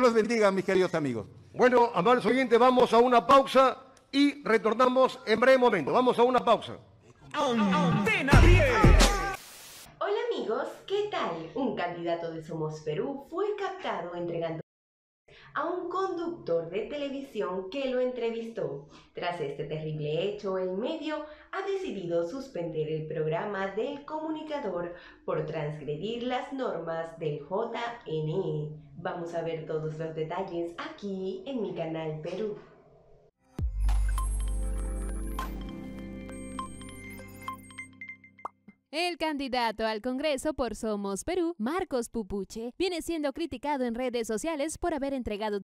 los bendiga, mis queridos amigos. Bueno, amables oyentes, vamos a una pausa y retornamos en breve momento. Vamos a una pausa. Hola amigos, ¿qué tal? Un candidato de Somos Perú fue captado entregando a un conductor de televisión que lo entrevistó. Tras este terrible hecho, el medio ha decidido suspender el programa del comunicador por transgredir las normas del JNE. Vamos a ver todos los detalles aquí en mi canal Perú. El candidato al Congreso por Somos Perú, Marcos Pupuche, viene siendo criticado en redes sociales por haber entregado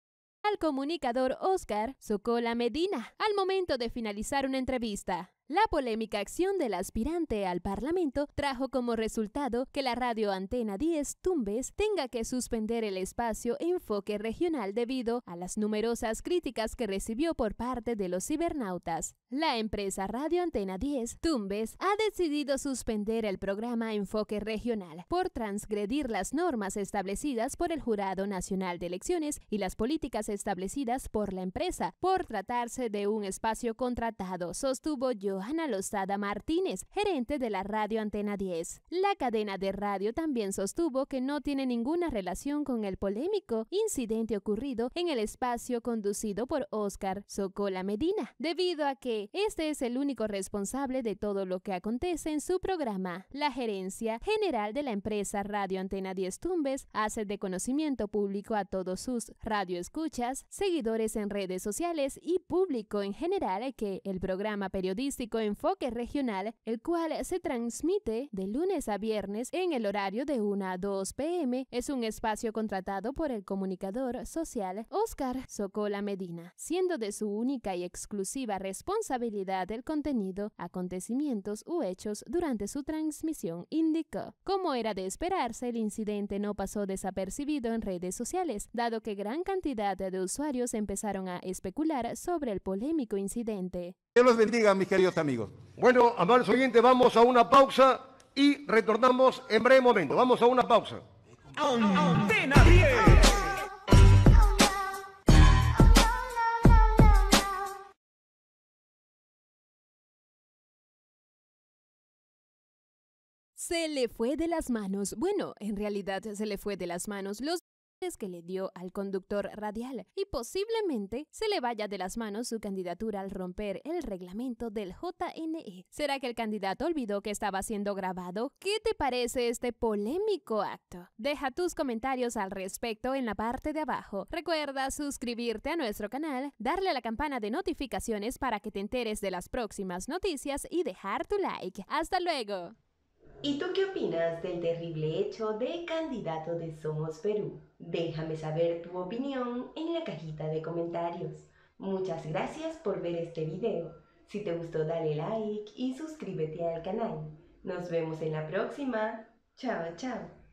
al comunicador Oscar Socola Medina al momento de finalizar una entrevista. La polémica acción del aspirante al Parlamento trajo como resultado que la radio Antena 10 Tumbes tenga que suspender el espacio Enfoque Regional debido a las numerosas críticas que recibió por parte de los cibernautas. La empresa Radio Antena 10 Tumbes ha decidido suspender el programa Enfoque Regional por transgredir las normas establecidas por el Jurado Nacional de Elecciones y las políticas establecidas por la empresa por tratarse de un espacio contratado, sostuvo yo Ana Lozada Martínez, gerente de la radio Antena 10. La cadena de radio también sostuvo que no tiene ninguna relación con el polémico incidente ocurrido en el espacio conducido por Oscar Socola Medina, debido a que este es el único responsable de todo lo que acontece en su programa. La gerencia general de la empresa Radio Antena 10 Tumbes hace de conocimiento público a todos sus radioescuchas, seguidores en redes sociales y público en general que el programa periodístico Enfoque Regional, el cual se transmite de lunes a viernes en el horario de 1 a 2 pm. Es un espacio contratado por el comunicador social Oscar Socola Medina, siendo de su única y exclusiva responsabilidad el contenido, acontecimientos u hechos durante su transmisión, indicó. Como era de esperarse, el incidente no pasó desapercibido en redes sociales, dado que gran cantidad de usuarios empezaron a especular sobre el polémico incidente. Dios los bendiga, mis amigos. Bueno, amables oyentes, vamos a una pausa y retornamos en breve momento. Vamos a una pausa. Se le fue de las manos. Bueno, en realidad se le fue de las manos. Los que le dio al conductor radial y posiblemente se le vaya de las manos su candidatura al romper el reglamento del JNE. ¿Será que el candidato olvidó que estaba siendo grabado? ¿Qué te parece este polémico acto? Deja tus comentarios al respecto en la parte de abajo. Recuerda suscribirte a nuestro canal, darle a la campana de notificaciones para que te enteres de las próximas noticias y dejar tu like. ¡Hasta luego! ¿Y tú qué opinas del terrible hecho de candidato de Somos Perú? Déjame saber tu opinión en la cajita de comentarios. Muchas gracias por ver este video. Si te gustó dale like y suscríbete al canal. Nos vemos en la próxima. Chao, chao.